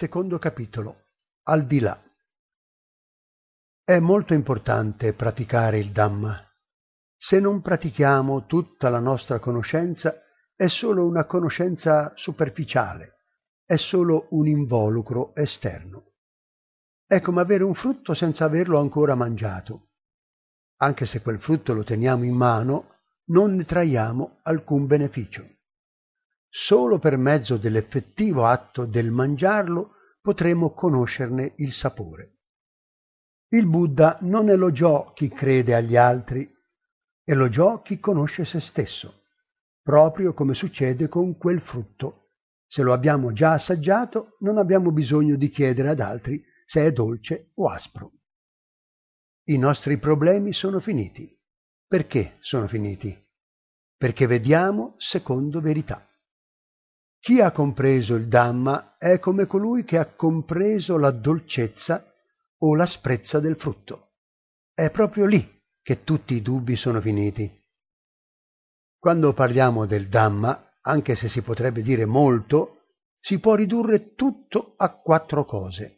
Secondo capitolo. Al di là. È molto importante praticare il Dhamma. Se non pratichiamo tutta la nostra conoscenza, è solo una conoscenza superficiale, è solo un involucro esterno. È come avere un frutto senza averlo ancora mangiato. Anche se quel frutto lo teniamo in mano, non ne traiamo alcun beneficio. Solo per mezzo dell'effettivo atto del mangiarlo potremo conoscerne il sapore. Il Buddha non elogiò chi crede agli altri, elogiò chi conosce se stesso, proprio come succede con quel frutto. Se lo abbiamo già assaggiato, non abbiamo bisogno di chiedere ad altri se è dolce o aspro. I nostri problemi sono finiti. Perché sono finiti? Perché vediamo secondo verità. Chi ha compreso il Dhamma è come colui che ha compreso la dolcezza o l'asprezza del frutto. È proprio lì che tutti i dubbi sono finiti. Quando parliamo del Dhamma, anche se si potrebbe dire molto, si può ridurre tutto a quattro cose.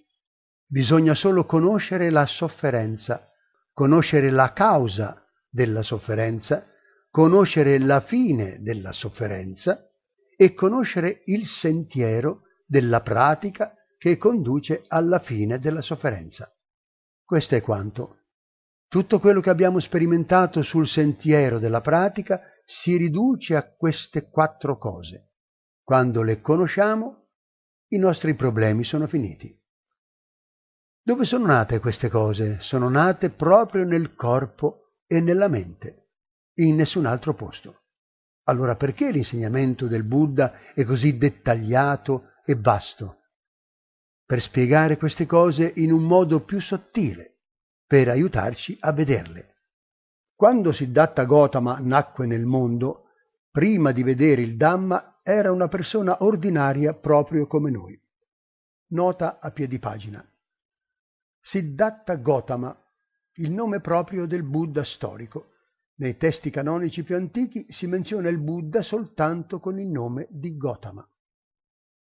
Bisogna solo conoscere la sofferenza, conoscere la causa della sofferenza, conoscere la fine della sofferenza e conoscere il sentiero della pratica che conduce alla fine della sofferenza. Questo è quanto. Tutto quello che abbiamo sperimentato sul sentiero della pratica si riduce a queste quattro cose. Quando le conosciamo, i nostri problemi sono finiti. Dove sono nate queste cose? Sono nate proprio nel corpo e nella mente, in nessun altro posto. Allora perché l'insegnamento del Buddha è così dettagliato e vasto? Per spiegare queste cose in un modo più sottile, per aiutarci a vederle. Quando Siddhartha Gautama nacque nel mondo, prima di vedere il Dhamma era una persona ordinaria proprio come noi. Nota a piedi pagina. Siddhartha Gautama, il nome proprio del Buddha storico, nei testi canonici più antichi si menziona il Buddha soltanto con il nome di Gotama.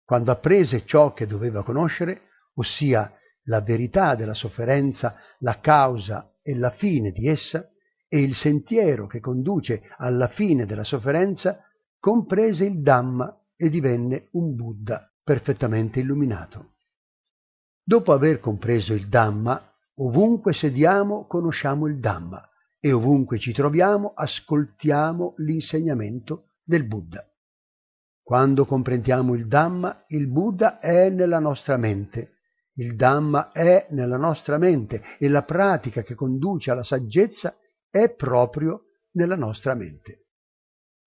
Quando apprese ciò che doveva conoscere, ossia la verità della sofferenza, la causa e la fine di essa, e il sentiero che conduce alla fine della sofferenza, comprese il Dhamma e divenne un Buddha perfettamente illuminato. Dopo aver compreso il Dhamma, ovunque sediamo conosciamo il Dhamma, e ovunque ci troviamo ascoltiamo l'insegnamento del Buddha. Quando comprendiamo il Dhamma, il Buddha è nella nostra mente. Il Dhamma è nella nostra mente e la pratica che conduce alla saggezza è proprio nella nostra mente.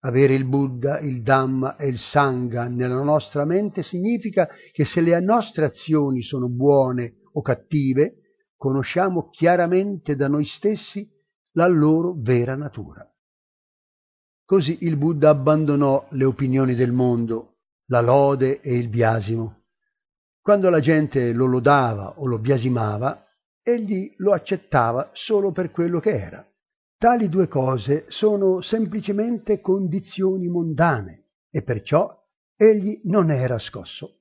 Avere il Buddha, il Dhamma e il Sangha nella nostra mente significa che se le nostre azioni sono buone o cattive, conosciamo chiaramente da noi stessi la loro vera natura. Così il Buddha abbandonò le opinioni del mondo, la lode e il biasimo. Quando la gente lo lodava o lo biasimava, egli lo accettava solo per quello che era. Tali due cose sono semplicemente condizioni mondane e perciò egli non era scosso.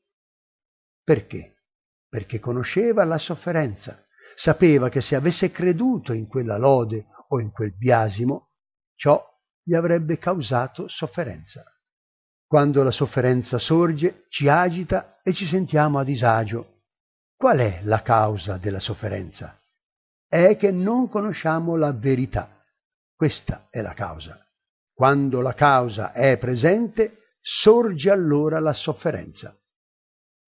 Perché? Perché conosceva la sofferenza, sapeva che se avesse creduto in quella lode o in quel biasimo, ciò gli avrebbe causato sofferenza. Quando la sofferenza sorge, ci agita e ci sentiamo a disagio. Qual è la causa della sofferenza? È che non conosciamo la verità. Questa è la causa. Quando la causa è presente, sorge allora la sofferenza.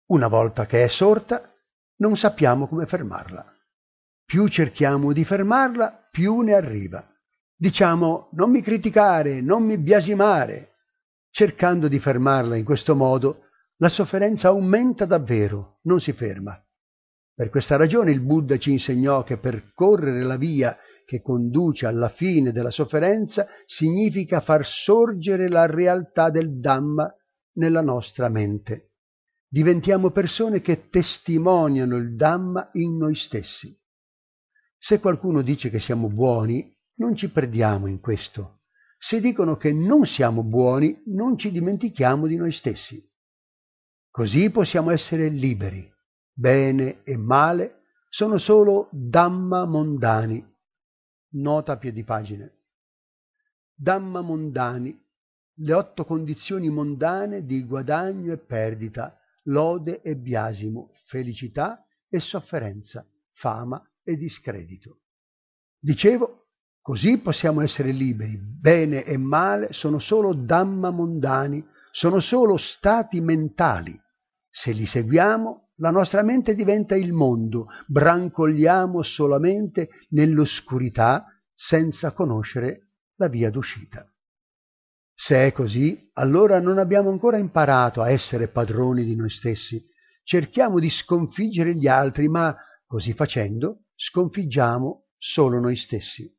Una volta che è sorta, non sappiamo come fermarla. Più cerchiamo di fermarla, più ne arriva. Diciamo non mi criticare, non mi biasimare. Cercando di fermarla in questo modo, la sofferenza aumenta davvero, non si ferma. Per questa ragione il Buddha ci insegnò che percorrere la via che conduce alla fine della sofferenza significa far sorgere la realtà del Dhamma nella nostra mente. Diventiamo persone che testimoniano il Dhamma in noi stessi. Se qualcuno dice che siamo buoni, non ci perdiamo in questo. Se dicono che non siamo buoni, non ci dimentichiamo di noi stessi. Così possiamo essere liberi. Bene e male sono solo Dhamma mondani. Nota a piedi pagine. Dhamma mondani, le otto condizioni mondane di guadagno e perdita, lode e biasimo, felicità e sofferenza, fama e e discredito. Dicevo, così possiamo essere liberi, bene e male sono solo damma mondani, sono solo stati mentali. Se li seguiamo, la nostra mente diventa il mondo, brancoliamo solamente nell'oscurità senza conoscere la via d'uscita. Se è così, allora non abbiamo ancora imparato a essere padroni di noi stessi. Cerchiamo di sconfiggere gli altri, ma così facendo sconfiggiamo solo noi stessi.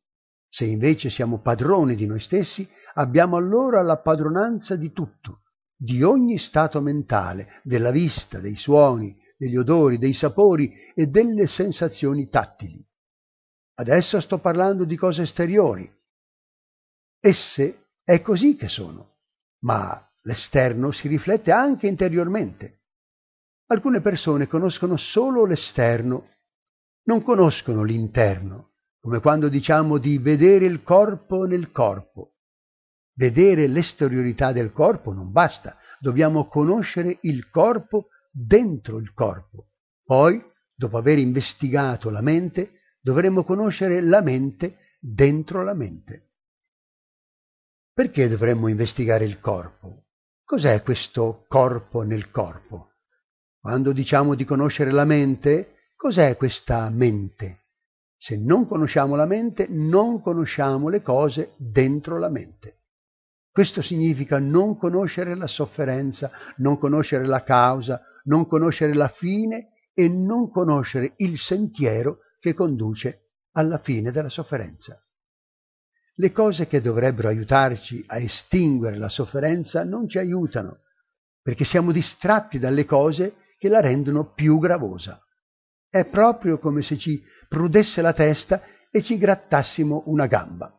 Se invece siamo padroni di noi stessi, abbiamo allora la padronanza di tutto, di ogni stato mentale, della vista, dei suoni, degli odori, dei sapori e delle sensazioni tattili. Adesso sto parlando di cose esteriori. Esse è così che sono, ma l'esterno si riflette anche interiormente. Alcune persone conoscono solo l'esterno non conoscono l'interno, come quando diciamo di vedere il corpo nel corpo. Vedere l'esteriorità del corpo non basta, dobbiamo conoscere il corpo dentro il corpo. Poi, dopo aver investigato la mente, dovremo conoscere la mente dentro la mente. Perché dovremmo investigare il corpo? Cos'è questo corpo nel corpo? Quando diciamo di conoscere la mente, Cos'è questa mente? Se non conosciamo la mente, non conosciamo le cose dentro la mente. Questo significa non conoscere la sofferenza, non conoscere la causa, non conoscere la fine e non conoscere il sentiero che conduce alla fine della sofferenza. Le cose che dovrebbero aiutarci a estinguere la sofferenza non ci aiutano, perché siamo distratti dalle cose che la rendono più gravosa. È proprio come se ci prudesse la testa e ci grattassimo una gamba.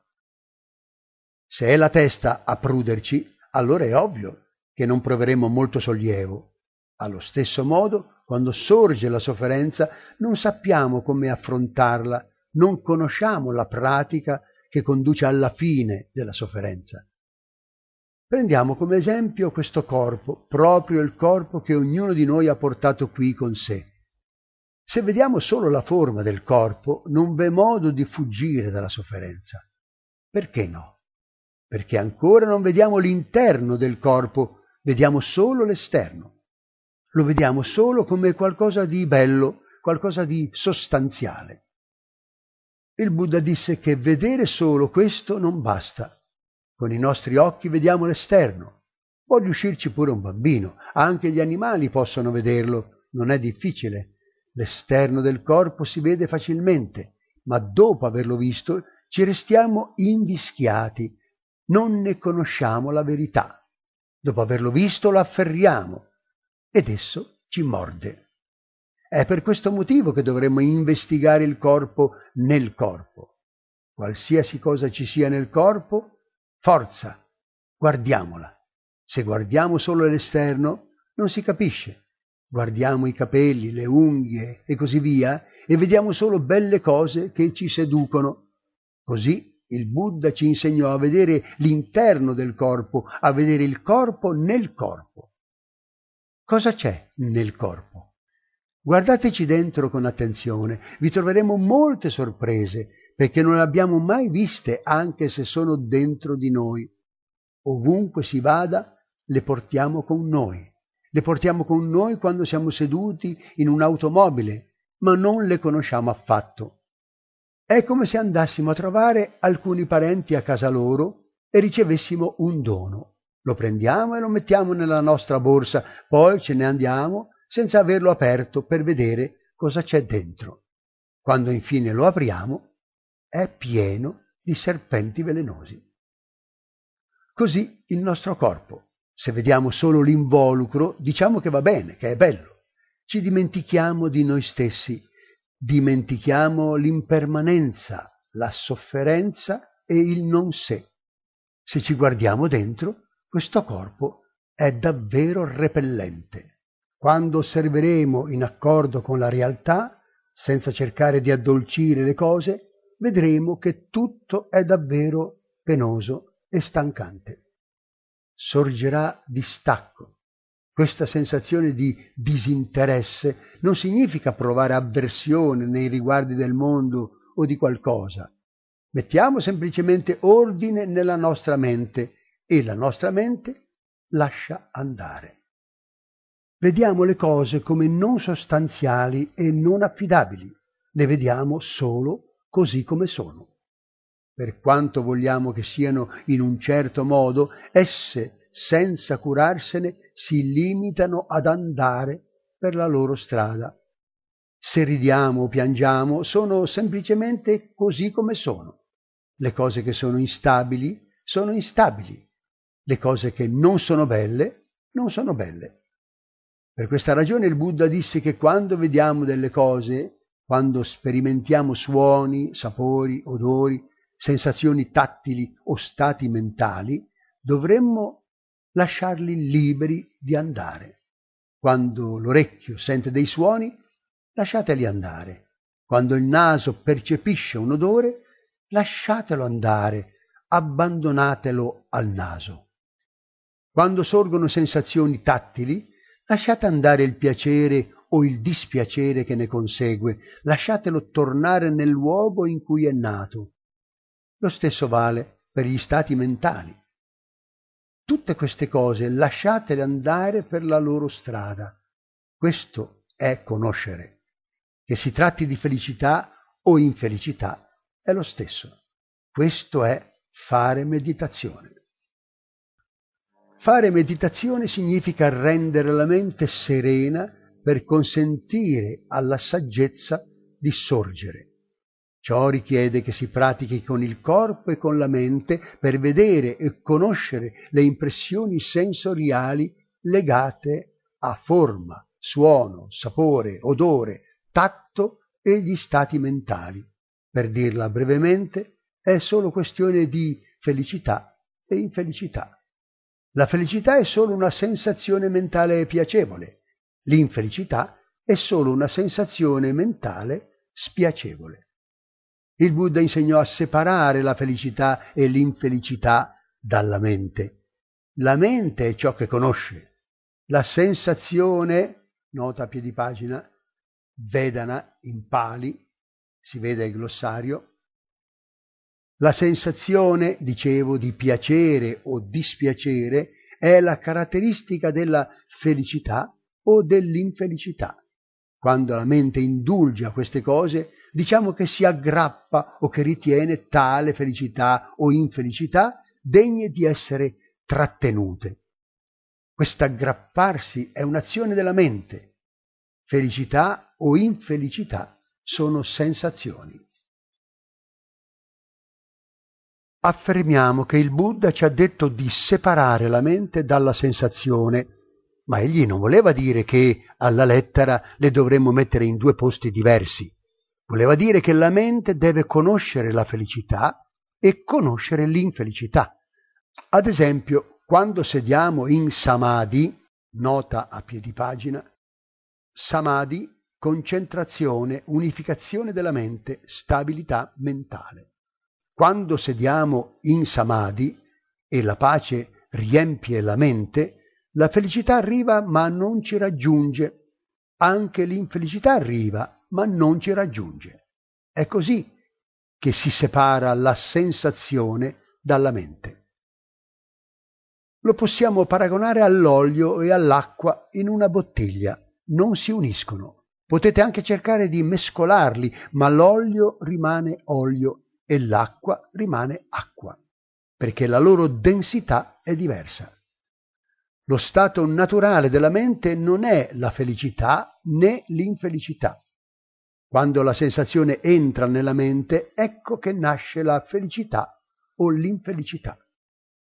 Se è la testa a pruderci, allora è ovvio che non proveremo molto sollievo. Allo stesso modo, quando sorge la sofferenza, non sappiamo come affrontarla, non conosciamo la pratica che conduce alla fine della sofferenza. Prendiamo come esempio questo corpo, proprio il corpo che ognuno di noi ha portato qui con sé. Se vediamo solo la forma del corpo, non v'è modo di fuggire dalla sofferenza. Perché no? Perché ancora non vediamo l'interno del corpo, vediamo solo l'esterno. Lo vediamo solo come qualcosa di bello, qualcosa di sostanziale. Il Buddha disse che vedere solo questo non basta. Con i nostri occhi vediamo l'esterno. Può riuscirci pure un bambino, anche gli animali possono vederlo, non è difficile L'esterno del corpo si vede facilmente, ma dopo averlo visto ci restiamo invischiati, non ne conosciamo la verità. Dopo averlo visto lo afferriamo ed esso ci morde. È per questo motivo che dovremmo investigare il corpo nel corpo. Qualsiasi cosa ci sia nel corpo, forza, guardiamola. Se guardiamo solo l'esterno, non si capisce. Guardiamo i capelli, le unghie e così via e vediamo solo belle cose che ci seducono. Così il Buddha ci insegnò a vedere l'interno del corpo, a vedere il corpo nel corpo. Cosa c'è nel corpo? Guardateci dentro con attenzione, vi troveremo molte sorprese, perché non le abbiamo mai viste, anche se sono dentro di noi. Ovunque si vada, le portiamo con noi le portiamo con noi quando siamo seduti in un'automobile, ma non le conosciamo affatto. È come se andassimo a trovare alcuni parenti a casa loro e ricevessimo un dono. Lo prendiamo e lo mettiamo nella nostra borsa, poi ce ne andiamo senza averlo aperto per vedere cosa c'è dentro. Quando infine lo apriamo, è pieno di serpenti velenosi. Così il nostro corpo se vediamo solo l'involucro, diciamo che va bene, che è bello. Ci dimentichiamo di noi stessi, dimentichiamo l'impermanenza, la sofferenza e il non sé. Se ci guardiamo dentro, questo corpo è davvero repellente. Quando osserveremo in accordo con la realtà, senza cercare di addolcire le cose, vedremo che tutto è davvero penoso e stancante sorgerà distacco. Questa sensazione di disinteresse non significa provare avversione nei riguardi del mondo o di qualcosa. Mettiamo semplicemente ordine nella nostra mente e la nostra mente lascia andare. Vediamo le cose come non sostanziali e non affidabili, le vediamo solo così come sono. Per quanto vogliamo che siano in un certo modo, esse, senza curarsene, si limitano ad andare per la loro strada. Se ridiamo o piangiamo, sono semplicemente così come sono. Le cose che sono instabili sono instabili. Le cose che non sono belle non sono belle. Per questa ragione il Buddha disse che quando vediamo delle cose, quando sperimentiamo suoni, sapori, odori, sensazioni tattili o stati mentali, dovremmo lasciarli liberi di andare. Quando l'orecchio sente dei suoni, lasciateli andare. Quando il naso percepisce un odore, lasciatelo andare, abbandonatelo al naso. Quando sorgono sensazioni tattili, lasciate andare il piacere o il dispiacere che ne consegue, lasciatelo tornare nel luogo in cui è nato. Lo stesso vale per gli stati mentali. Tutte queste cose lasciatele andare per la loro strada. Questo è conoscere. Che si tratti di felicità o infelicità è lo stesso. Questo è fare meditazione. Fare meditazione significa rendere la mente serena per consentire alla saggezza di sorgere. Ciò richiede che si pratichi con il corpo e con la mente per vedere e conoscere le impressioni sensoriali legate a forma, suono, sapore, odore, tatto e gli stati mentali. Per dirla brevemente, è solo questione di felicità e infelicità. La felicità è solo una sensazione mentale piacevole, l'infelicità è solo una sensazione mentale spiacevole. Il Buddha insegnò a separare la felicità e l'infelicità dalla mente. La mente è ciò che conosce. La sensazione, nota a piedi pagina, Vedana in pali, si vede il glossario, la sensazione, dicevo, di piacere o dispiacere è la caratteristica della felicità o dell'infelicità. Quando la mente indulge a queste cose, diciamo che si aggrappa o che ritiene tale felicità o infelicità degne di essere trattenute. Quest'aggrapparsi è un'azione della mente. Felicità o infelicità sono sensazioni. Affermiamo che il Buddha ci ha detto di separare la mente dalla sensazione, ma egli non voleva dire che alla lettera le dovremmo mettere in due posti diversi. Voleva dire che la mente deve conoscere la felicità e conoscere l'infelicità. Ad esempio, quando sediamo in samadhi, nota a piedi pagina, samadhi, concentrazione, unificazione della mente, stabilità mentale. Quando sediamo in samadhi e la pace riempie la mente, la felicità arriva ma non ci raggiunge. Anche l'infelicità arriva, ma non ci raggiunge. È così che si separa la sensazione dalla mente. Lo possiamo paragonare all'olio e all'acqua in una bottiglia, non si uniscono. Potete anche cercare di mescolarli, ma l'olio rimane olio e l'acqua rimane acqua, perché la loro densità è diversa. Lo stato naturale della mente non è la felicità né l'infelicità. Quando la sensazione entra nella mente, ecco che nasce la felicità o l'infelicità.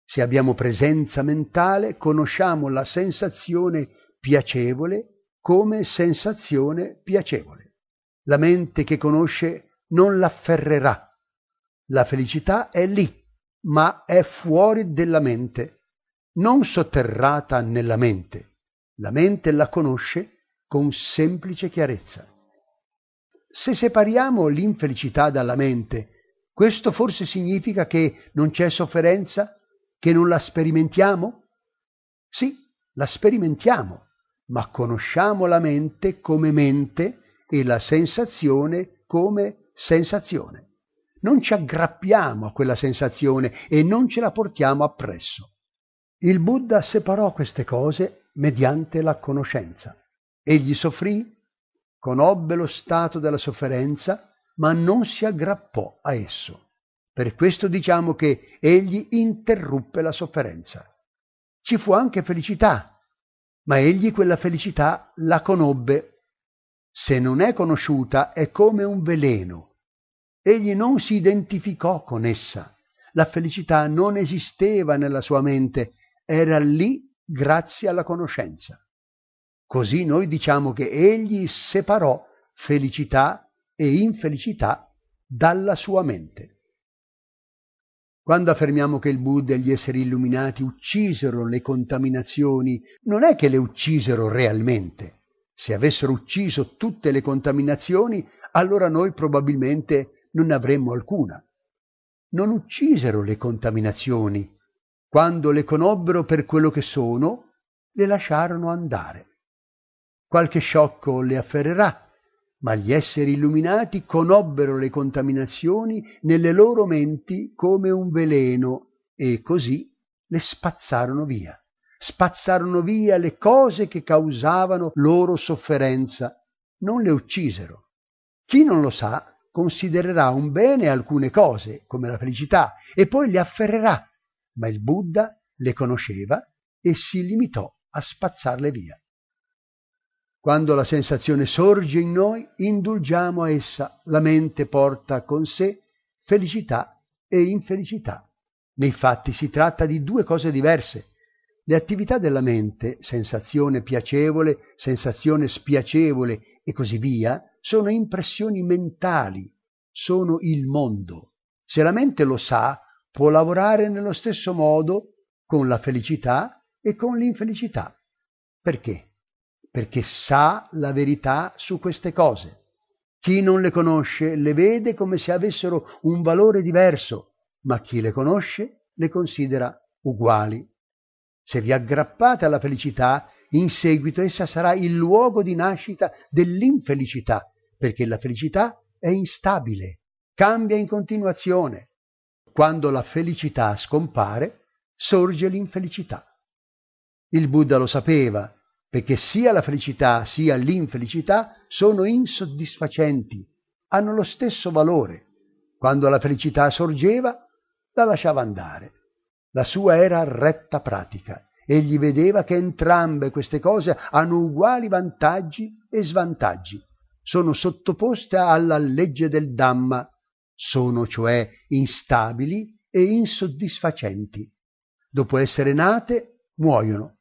Se abbiamo presenza mentale, conosciamo la sensazione piacevole come sensazione piacevole. La mente che conosce non l'afferrerà. La felicità è lì, ma è fuori della mente, non sotterrata nella mente. La mente la conosce con semplice chiarezza. Se separiamo l'infelicità dalla mente, questo forse significa che non c'è sofferenza? Che non la sperimentiamo? Sì, la sperimentiamo, ma conosciamo la mente come mente e la sensazione come sensazione. Non ci aggrappiamo a quella sensazione e non ce la portiamo appresso. Il Buddha separò queste cose mediante la conoscenza. Egli soffrì conobbe lo stato della sofferenza, ma non si aggrappò a esso. Per questo diciamo che egli interruppe la sofferenza. Ci fu anche felicità, ma egli quella felicità la conobbe. Se non è conosciuta è come un veleno. Egli non si identificò con essa. La felicità non esisteva nella sua mente, era lì grazie alla conoscenza. Così noi diciamo che egli separò felicità e infelicità dalla sua mente. Quando affermiamo che il Buddha e gli esseri illuminati uccisero le contaminazioni, non è che le uccisero realmente. Se avessero ucciso tutte le contaminazioni, allora noi probabilmente non ne avremmo alcuna. Non uccisero le contaminazioni. Quando le conobbero per quello che sono, le lasciarono andare. Qualche sciocco le afferrerà, ma gli esseri illuminati conobbero le contaminazioni nelle loro menti come un veleno e così le spazzarono via. Spazzarono via le cose che causavano loro sofferenza, non le uccisero. Chi non lo sa considererà un bene alcune cose, come la felicità, e poi le afferrerà, ma il Buddha le conosceva e si limitò a spazzarle via. Quando la sensazione sorge in noi, indulgiamo a essa, la mente porta con sé felicità e infelicità. Nei fatti si tratta di due cose diverse. Le attività della mente, sensazione piacevole, sensazione spiacevole e così via, sono impressioni mentali, sono il mondo. Se la mente lo sa, può lavorare nello stesso modo con la felicità e con l'infelicità. Perché? perché sa la verità su queste cose. Chi non le conosce le vede come se avessero un valore diverso, ma chi le conosce le considera uguali. Se vi aggrappate alla felicità, in seguito essa sarà il luogo di nascita dell'infelicità, perché la felicità è instabile, cambia in continuazione. Quando la felicità scompare, sorge l'infelicità. Il Buddha lo sapeva perché sia la felicità sia l'infelicità sono insoddisfacenti, hanno lo stesso valore. Quando la felicità sorgeva, la lasciava andare. La sua era retta pratica. Egli vedeva che entrambe queste cose hanno uguali vantaggi e svantaggi. Sono sottoposte alla legge del Dhamma, sono cioè instabili e insoddisfacenti. Dopo essere nate, muoiono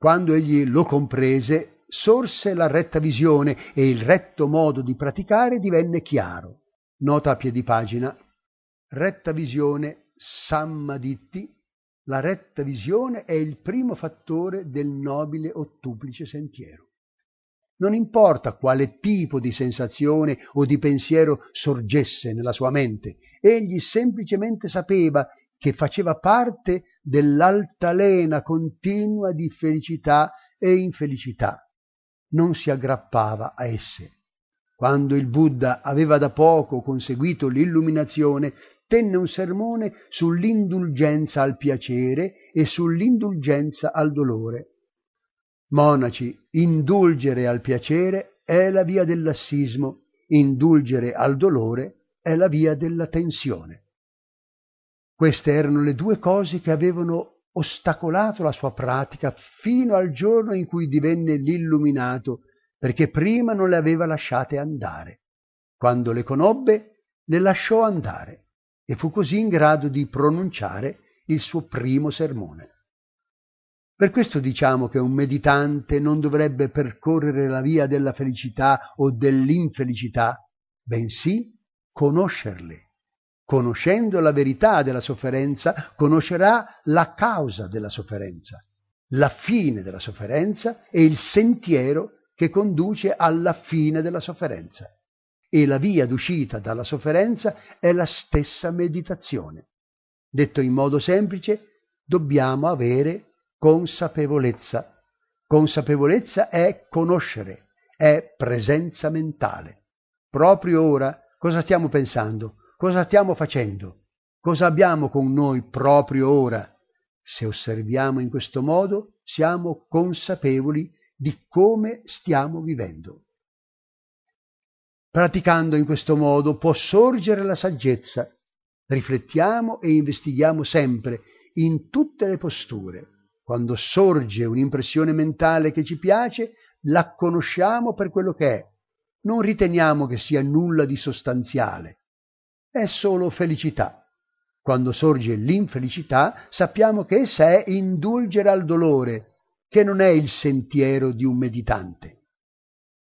quando egli lo comprese, sorse la retta visione e il retto modo di praticare divenne chiaro. Nota a piedi pagina. Retta visione Samma Ditti. La retta visione è il primo fattore del nobile ottuplice sentiero. Non importa quale tipo di sensazione o di pensiero sorgesse nella sua mente, egli semplicemente sapeva che faceva parte dell'altalena continua di felicità e infelicità. Non si aggrappava a esse. Quando il Buddha aveva da poco conseguito l'illuminazione, tenne un sermone sull'indulgenza al piacere e sull'indulgenza al dolore. Monaci, indulgere al piacere è la via dell'assismo, indulgere al dolore è la via della tensione. Queste erano le due cose che avevano ostacolato la sua pratica fino al giorno in cui divenne l'illuminato, perché prima non le aveva lasciate andare. Quando le conobbe, le lasciò andare e fu così in grado di pronunciare il suo primo sermone. Per questo diciamo che un meditante non dovrebbe percorrere la via della felicità o dell'infelicità, bensì conoscerle conoscendo la verità della sofferenza, conoscerà la causa della sofferenza, la fine della sofferenza e il sentiero che conduce alla fine della sofferenza. E la via d'uscita dalla sofferenza è la stessa meditazione. Detto in modo semplice, dobbiamo avere consapevolezza. Consapevolezza è conoscere, è presenza mentale. Proprio ora cosa stiamo pensando? Cosa stiamo facendo? Cosa abbiamo con noi proprio ora? Se osserviamo in questo modo, siamo consapevoli di come stiamo vivendo. Praticando in questo modo può sorgere la saggezza. Riflettiamo e investighiamo sempre, in tutte le posture. Quando sorge un'impressione mentale che ci piace, la conosciamo per quello che è. Non riteniamo che sia nulla di sostanziale è solo felicità. Quando sorge l'infelicità sappiamo che essa è indulgere al dolore, che non è il sentiero di un meditante.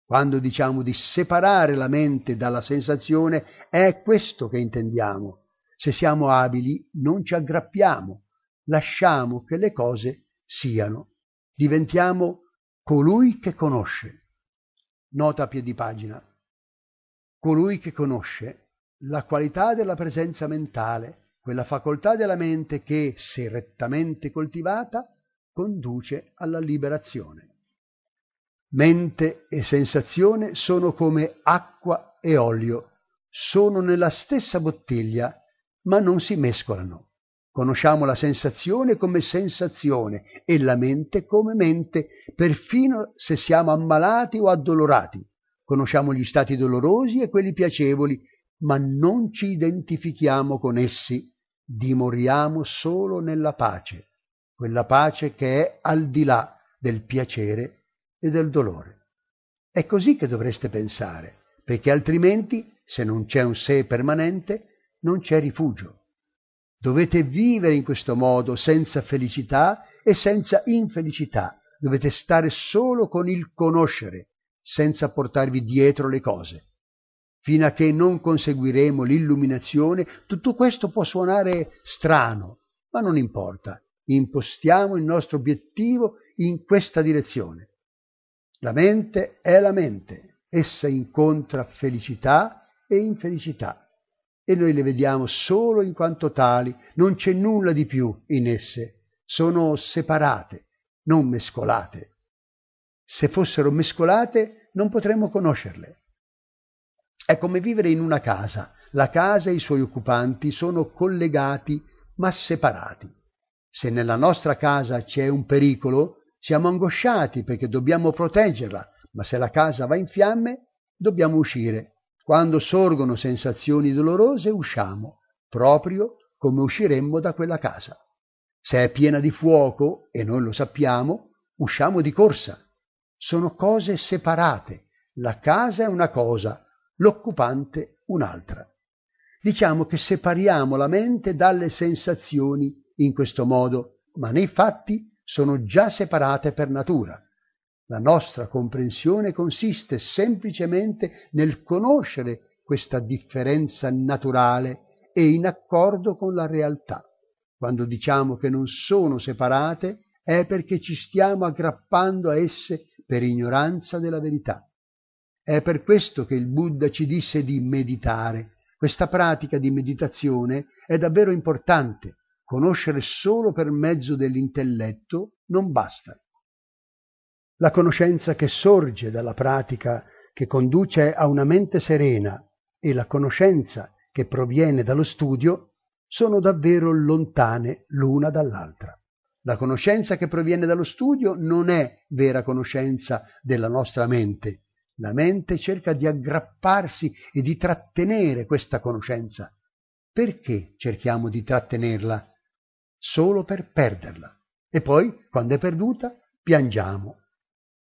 Quando diciamo di separare la mente dalla sensazione, è questo che intendiamo. Se siamo abili non ci aggrappiamo, lasciamo che le cose siano, diventiamo colui che conosce. Nota a piedi pagina. Colui che conosce la qualità della presenza mentale, quella facoltà della mente che, se rettamente coltivata, conduce alla liberazione. Mente e sensazione sono come acqua e olio, sono nella stessa bottiglia, ma non si mescolano. Conosciamo la sensazione come sensazione e la mente come mente, perfino se siamo ammalati o addolorati. Conosciamo gli stati dolorosi e quelli piacevoli ma non ci identifichiamo con essi, dimoriamo solo nella pace, quella pace che è al di là del piacere e del dolore. È così che dovreste pensare, perché altrimenti, se non c'è un sé permanente, non c'è rifugio. Dovete vivere in questo modo senza felicità e senza infelicità, dovete stare solo con il conoscere, senza portarvi dietro le cose fino a che non conseguiremo l'illuminazione, tutto questo può suonare strano, ma non importa. Impostiamo il nostro obiettivo in questa direzione. La mente è la mente, essa incontra felicità e infelicità e noi le vediamo solo in quanto tali, non c'è nulla di più in esse, sono separate, non mescolate. Se fossero mescolate non potremmo conoscerle. È come vivere in una casa. La casa e i suoi occupanti sono collegati ma separati. Se nella nostra casa c'è un pericolo, siamo angosciati perché dobbiamo proteggerla, ma se la casa va in fiamme, dobbiamo uscire. Quando sorgono sensazioni dolorose, usciamo, proprio come usciremmo da quella casa. Se è piena di fuoco, e noi lo sappiamo, usciamo di corsa. Sono cose separate. La casa è una cosa, l'occupante un'altra. Diciamo che separiamo la mente dalle sensazioni in questo modo, ma nei fatti sono già separate per natura. La nostra comprensione consiste semplicemente nel conoscere questa differenza naturale e in accordo con la realtà. Quando diciamo che non sono separate è perché ci stiamo aggrappando a esse per ignoranza della verità. È per questo che il Buddha ci disse di meditare. Questa pratica di meditazione è davvero importante. Conoscere solo per mezzo dell'intelletto non basta. La conoscenza che sorge dalla pratica che conduce a una mente serena e la conoscenza che proviene dallo studio sono davvero lontane l'una dall'altra. La conoscenza che proviene dallo studio non è vera conoscenza della nostra mente, la mente cerca di aggrapparsi e di trattenere questa conoscenza. Perché cerchiamo di trattenerla? Solo per perderla. E poi, quando è perduta, piangiamo.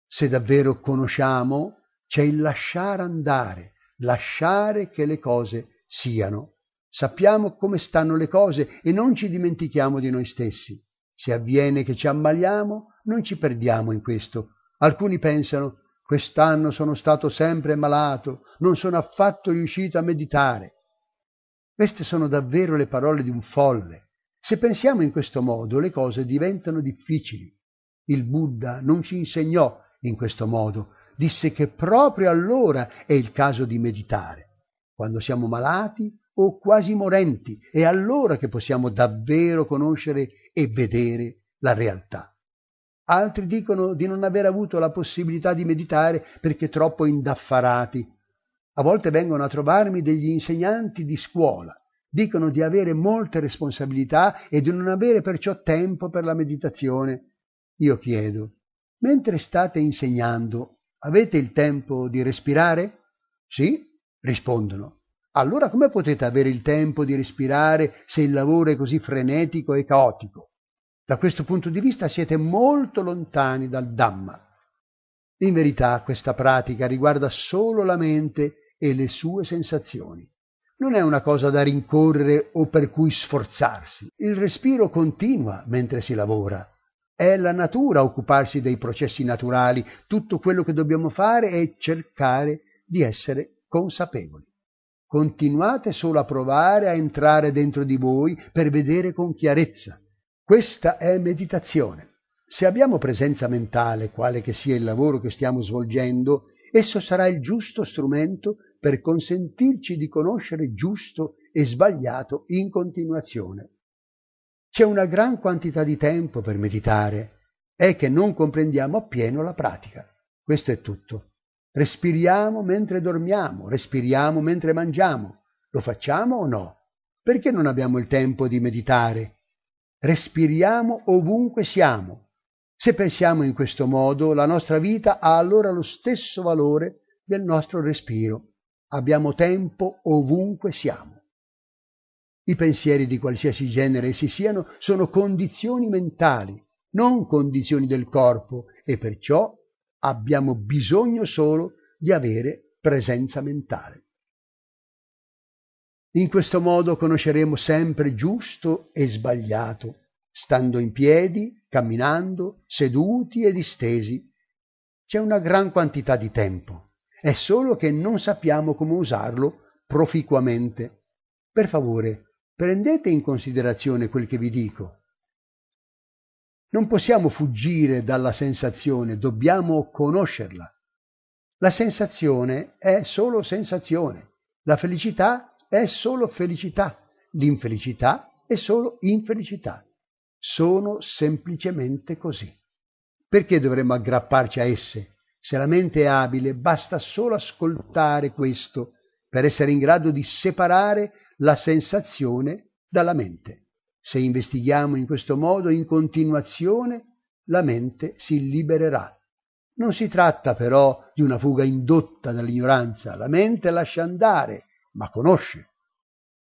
Se davvero conosciamo, c'è il lasciare andare, lasciare che le cose siano. Sappiamo come stanno le cose e non ci dimentichiamo di noi stessi. Se avviene che ci ammaliamo, non ci perdiamo in questo. Alcuni pensano Quest'anno sono stato sempre malato, non sono affatto riuscito a meditare. Queste sono davvero le parole di un folle. Se pensiamo in questo modo le cose diventano difficili. Il Buddha non ci insegnò in questo modo, disse che proprio allora è il caso di meditare, quando siamo malati o quasi morenti, è allora che possiamo davvero conoscere e vedere la realtà. Altri dicono di non aver avuto la possibilità di meditare perché troppo indaffarati. A volte vengono a trovarmi degli insegnanti di scuola. Dicono di avere molte responsabilità e di non avere perciò tempo per la meditazione. Io chiedo, mentre state insegnando, avete il tempo di respirare? Sì, rispondono. Allora come potete avere il tempo di respirare se il lavoro è così frenetico e caotico? Da questo punto di vista siete molto lontani dal Dhamma. In verità questa pratica riguarda solo la mente e le sue sensazioni. Non è una cosa da rincorrere o per cui sforzarsi. Il respiro continua mentre si lavora. È la natura a occuparsi dei processi naturali. Tutto quello che dobbiamo fare è cercare di essere consapevoli. Continuate solo a provare a entrare dentro di voi per vedere con chiarezza questa è meditazione. Se abbiamo presenza mentale, quale che sia il lavoro che stiamo svolgendo, esso sarà il giusto strumento per consentirci di conoscere giusto e sbagliato in continuazione. C'è una gran quantità di tempo per meditare, è che non comprendiamo appieno la pratica. Questo è tutto. Respiriamo mentre dormiamo, respiriamo mentre mangiamo. Lo facciamo o no? Perché non abbiamo il tempo di meditare? respiriamo ovunque siamo. Se pensiamo in questo modo, la nostra vita ha allora lo stesso valore del nostro respiro. Abbiamo tempo ovunque siamo. I pensieri di qualsiasi genere essi siano sono condizioni mentali, non condizioni del corpo e perciò abbiamo bisogno solo di avere presenza mentale. In questo modo conosceremo sempre giusto e sbagliato, stando in piedi, camminando, seduti e distesi. C'è una gran quantità di tempo, è solo che non sappiamo come usarlo proficuamente. Per favore, prendete in considerazione quel che vi dico. Non possiamo fuggire dalla sensazione, dobbiamo conoscerla. La sensazione è solo sensazione, la felicità è è solo felicità, l'infelicità è solo infelicità. Sono semplicemente così. Perché dovremmo aggrapparci a esse? Se la mente è abile, basta solo ascoltare questo per essere in grado di separare la sensazione dalla mente. Se investighiamo in questo modo, in continuazione, la mente si libererà. Non si tratta però di una fuga indotta dall'ignoranza, la mente lascia andare, ma conosce.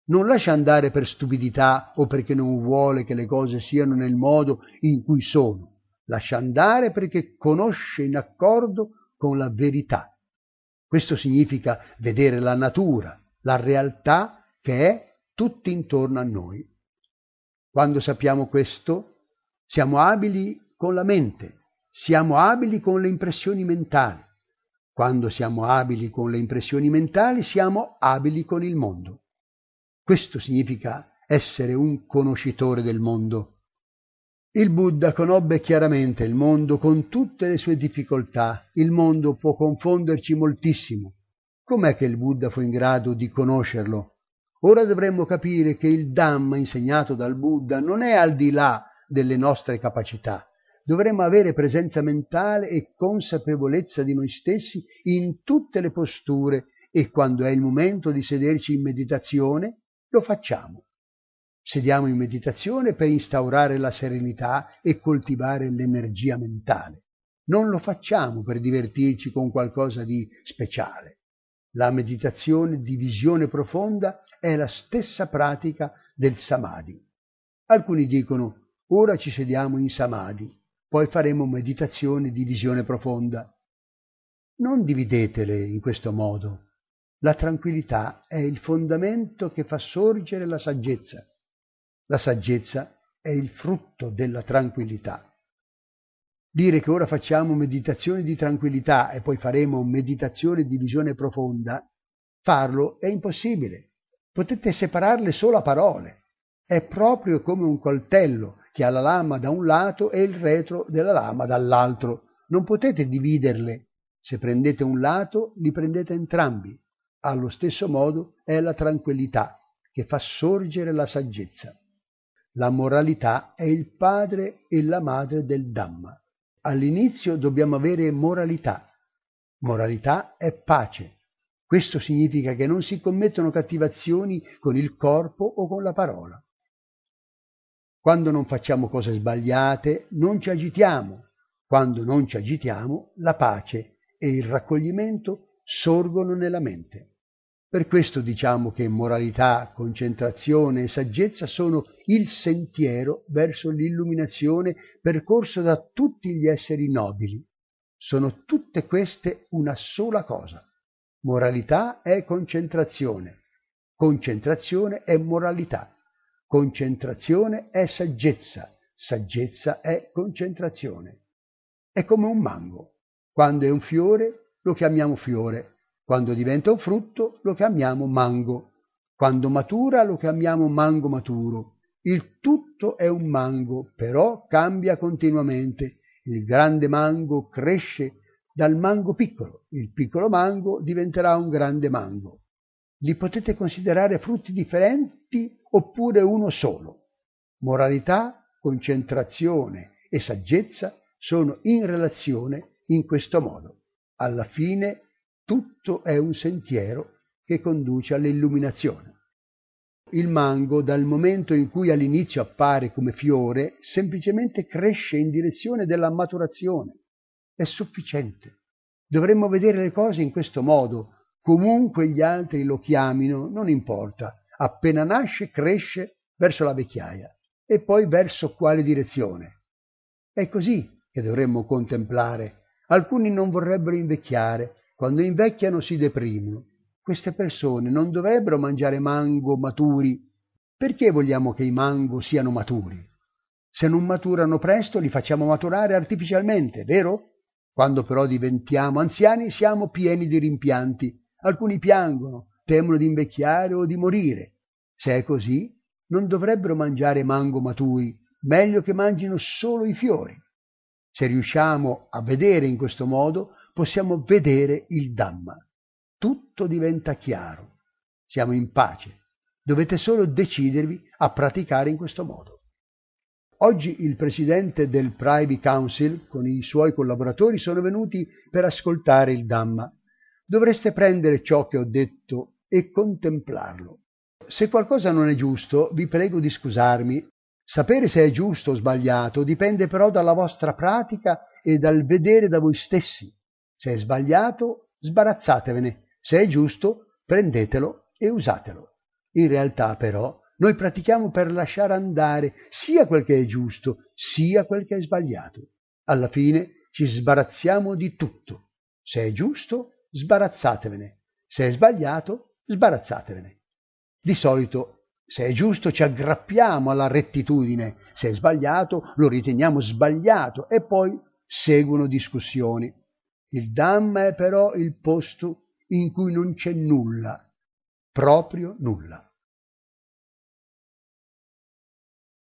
Non lascia andare per stupidità o perché non vuole che le cose siano nel modo in cui sono. Lascia andare perché conosce in accordo con la verità. Questo significa vedere la natura, la realtà che è tutti intorno a noi. Quando sappiamo questo, siamo abili con la mente, siamo abili con le impressioni mentali, quando siamo abili con le impressioni mentali, siamo abili con il mondo. Questo significa essere un conoscitore del mondo. Il Buddha conobbe chiaramente il mondo con tutte le sue difficoltà. Il mondo può confonderci moltissimo. Com'è che il Buddha fu in grado di conoscerlo? Ora dovremmo capire che il Dhamma insegnato dal Buddha non è al di là delle nostre capacità, dovremmo avere presenza mentale e consapevolezza di noi stessi in tutte le posture e quando è il momento di sederci in meditazione, lo facciamo. Sediamo in meditazione per instaurare la serenità e coltivare l'energia mentale. Non lo facciamo per divertirci con qualcosa di speciale. La meditazione di visione profonda è la stessa pratica del samadhi. Alcuni dicono ora ci sediamo in samadhi, poi faremo meditazioni di visione profonda. Non dividetele in questo modo. La tranquillità è il fondamento che fa sorgere la saggezza. La saggezza è il frutto della tranquillità. Dire che ora facciamo meditazioni di tranquillità e poi faremo meditazioni di visione profonda, farlo è impossibile. Potete separarle solo a parole. È proprio come un coltello che ha la lama da un lato e il retro della lama dall'altro. Non potete dividerle. Se prendete un lato, li prendete entrambi. Allo stesso modo è la tranquillità che fa sorgere la saggezza. La moralità è il padre e la madre del Dhamma. All'inizio dobbiamo avere moralità. Moralità è pace. Questo significa che non si commettono cattivazioni con il corpo o con la parola. Quando non facciamo cose sbagliate non ci agitiamo, quando non ci agitiamo la pace e il raccoglimento sorgono nella mente. Per questo diciamo che moralità, concentrazione e saggezza sono il sentiero verso l'illuminazione percorso da tutti gli esseri nobili. Sono tutte queste una sola cosa. Moralità è concentrazione, concentrazione è moralità. Concentrazione è saggezza, saggezza è concentrazione. È come un mango. Quando è un fiore lo chiamiamo fiore, quando diventa un frutto lo chiamiamo mango, quando matura lo chiamiamo mango maturo. Il tutto è un mango, però cambia continuamente. Il grande mango cresce dal mango piccolo, il piccolo mango diventerà un grande mango. Li potete considerare frutti differenti oppure uno solo. Moralità, concentrazione e saggezza sono in relazione in questo modo. Alla fine tutto è un sentiero che conduce all'illuminazione. Il mango, dal momento in cui all'inizio appare come fiore, semplicemente cresce in direzione della maturazione. È sufficiente. Dovremmo vedere le cose in questo modo, comunque gli altri lo chiamino, non importa, appena nasce cresce verso la vecchiaia e poi verso quale direzione. È così che dovremmo contemplare. Alcuni non vorrebbero invecchiare, quando invecchiano si deprimono. Queste persone non dovrebbero mangiare mango maturi. Perché vogliamo che i mango siano maturi? Se non maturano presto li facciamo maturare artificialmente, vero? Quando però diventiamo anziani siamo pieni di rimpianti. Alcuni piangono, temono di invecchiare o di morire. Se è così, non dovrebbero mangiare mango maturi, meglio che mangino solo i fiori. Se riusciamo a vedere in questo modo, possiamo vedere il Dhamma. Tutto diventa chiaro. Siamo in pace. Dovete solo decidervi a praticare in questo modo. Oggi il presidente del Privy Council con i suoi collaboratori sono venuti per ascoltare il Dhamma. Dovreste prendere ciò che ho detto e contemplarlo. Se qualcosa non è giusto, vi prego di scusarmi. Sapere se è giusto o sbagliato dipende però dalla vostra pratica e dal vedere da voi stessi. Se è sbagliato, sbarazzatevene. Se è giusto, prendetelo e usatelo. In realtà, però, noi pratichiamo per lasciare andare sia quel che è giusto, sia quel che è sbagliato. Alla fine ci sbarazziamo di tutto. Se è giusto, sbarazzatevene. Se è sbagliato, sbarazzatevene. Di solito, se è giusto, ci aggrappiamo alla rettitudine, se è sbagliato, lo riteniamo sbagliato e poi seguono discussioni. Il Dhamma è però il posto in cui non c'è nulla, proprio nulla.